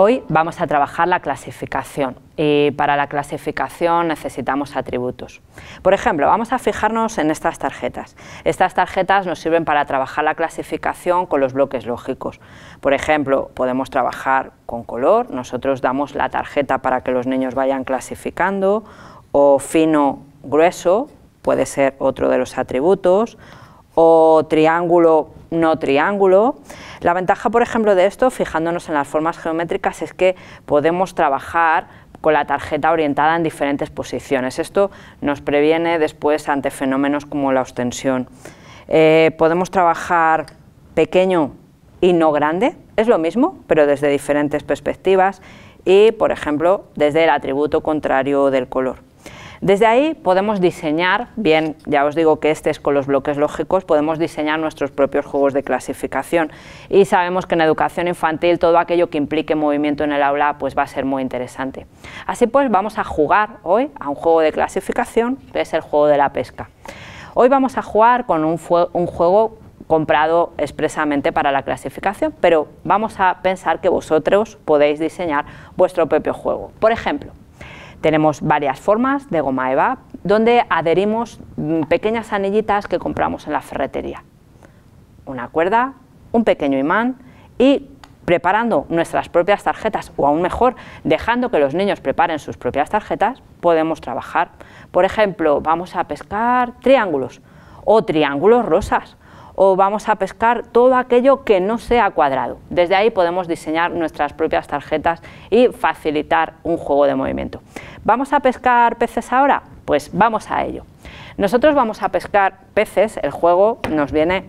Hoy vamos a trabajar la clasificación y eh, para la clasificación necesitamos atributos. Por ejemplo, vamos a fijarnos en estas tarjetas. Estas tarjetas nos sirven para trabajar la clasificación con los bloques lógicos. Por ejemplo, podemos trabajar con color, nosotros damos la tarjeta para que los niños vayan clasificando, o fino, grueso, puede ser otro de los atributos, o triángulo, no triángulo, la ventaja, por ejemplo, de esto, fijándonos en las formas geométricas, es que podemos trabajar con la tarjeta orientada en diferentes posiciones. Esto nos previene después ante fenómenos como la ostensión. Eh, podemos trabajar pequeño y no grande, es lo mismo, pero desde diferentes perspectivas y, por ejemplo, desde el atributo contrario del color. Desde ahí podemos diseñar, bien, ya os digo que este es con los bloques lógicos, podemos diseñar nuestros propios juegos de clasificación. Y sabemos que en educación infantil todo aquello que implique movimiento en el aula pues va a ser muy interesante. Así pues, vamos a jugar hoy a un juego de clasificación, que es el juego de la pesca. Hoy vamos a jugar con un juego comprado expresamente para la clasificación, pero vamos a pensar que vosotros podéis diseñar vuestro propio juego. Por ejemplo, tenemos varias formas de goma eva donde adherimos mm, pequeñas anillitas que compramos en la ferretería. Una cuerda, un pequeño imán y preparando nuestras propias tarjetas o aún mejor, dejando que los niños preparen sus propias tarjetas, podemos trabajar. Por ejemplo, vamos a pescar triángulos o triángulos rosas o vamos a pescar todo aquello que no sea cuadrado. Desde ahí podemos diseñar nuestras propias tarjetas y facilitar un juego de movimiento. ¿Vamos a pescar peces ahora? Pues vamos a ello. Nosotros vamos a pescar peces, el juego nos viene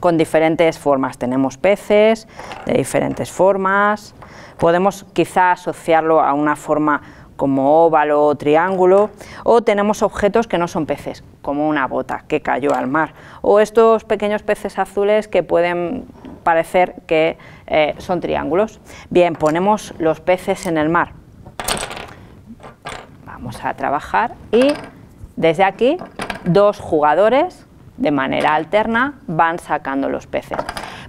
con diferentes formas. Tenemos peces de diferentes formas, podemos quizá asociarlo a una forma como óvalo o triángulo, o tenemos objetos que no son peces, como una bota que cayó al mar, o estos pequeños peces azules que pueden parecer que eh, son triángulos. Bien, ponemos los peces en el mar vamos a trabajar y desde aquí dos jugadores de manera alterna van sacando los peces.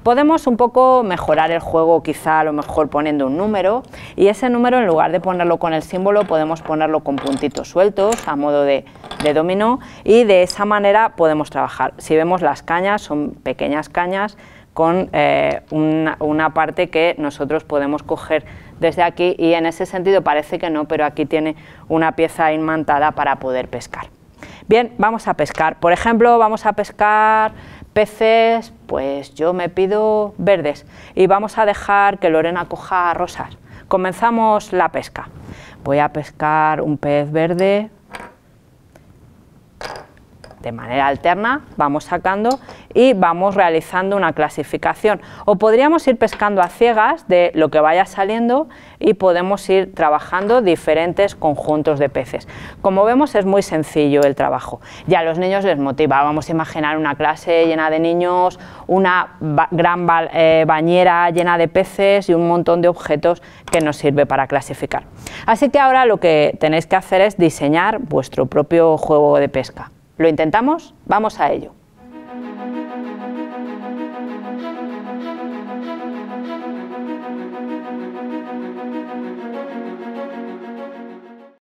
Podemos un poco mejorar el juego quizá a lo mejor poniendo un número y ese número en lugar de ponerlo con el símbolo podemos ponerlo con puntitos sueltos a modo de, de dominó y de esa manera podemos trabajar. Si vemos las cañas, son pequeñas cañas con eh, una, una, parte que nosotros podemos coger desde aquí y en ese sentido parece que no, pero aquí tiene una pieza inmantada para poder pescar. Bien, vamos a pescar. Por ejemplo, vamos a pescar peces, pues yo me pido verdes y vamos a dejar que Lorena coja rosas. Comenzamos la pesca. Voy a pescar un pez verde, de manera alterna vamos sacando y vamos realizando una clasificación. O podríamos ir pescando a ciegas de lo que vaya saliendo y podemos ir trabajando diferentes conjuntos de peces. Como vemos es muy sencillo el trabajo Ya a los niños les motiva. Vamos a imaginar una clase llena de niños, una gran eh, bañera llena de peces y un montón de objetos que nos sirve para clasificar. Así que ahora lo que tenéis que hacer es diseñar vuestro propio juego de pesca. ¿Lo intentamos? Vamos a ello.